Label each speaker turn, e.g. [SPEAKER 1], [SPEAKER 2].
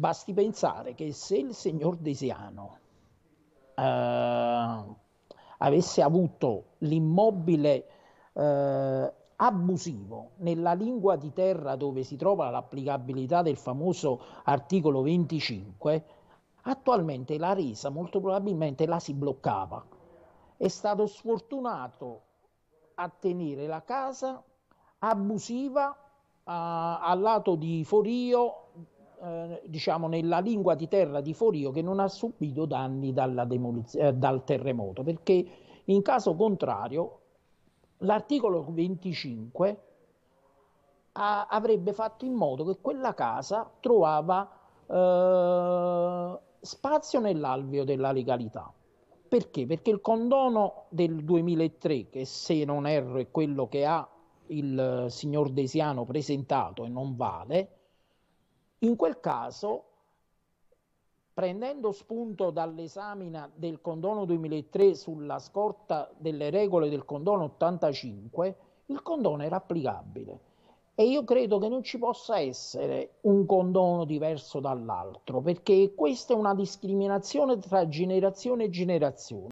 [SPEAKER 1] Basti pensare che se il signor Desiano eh, avesse avuto l'immobile eh, abusivo nella lingua di terra dove si trova l'applicabilità del famoso articolo 25, attualmente la resa molto probabilmente la si bloccava. È stato sfortunato a tenere la casa abusiva a, eh, al lato di Forio eh, diciamo nella lingua di terra di Forio che non ha subito danni demoliz- eh, dal terremoto, perché in caso contrario l'articolo 25 a- avrebbe fatto in modo che quella casa trovava eh, spazio nell'alveo della legalità. Perché? Perché il condono del 2003, che se non erro è quello che ha il eh, signor Desiano presentato e non vale, in quel caso, prendendo spunto dall'esamina del condono 2003 sulla scorta delle regole del condono 85, il condono era applicabile. E io credo che non ci possa essere un condono diverso dall'altro, perché questa è una discriminazione tra generazione e generazione.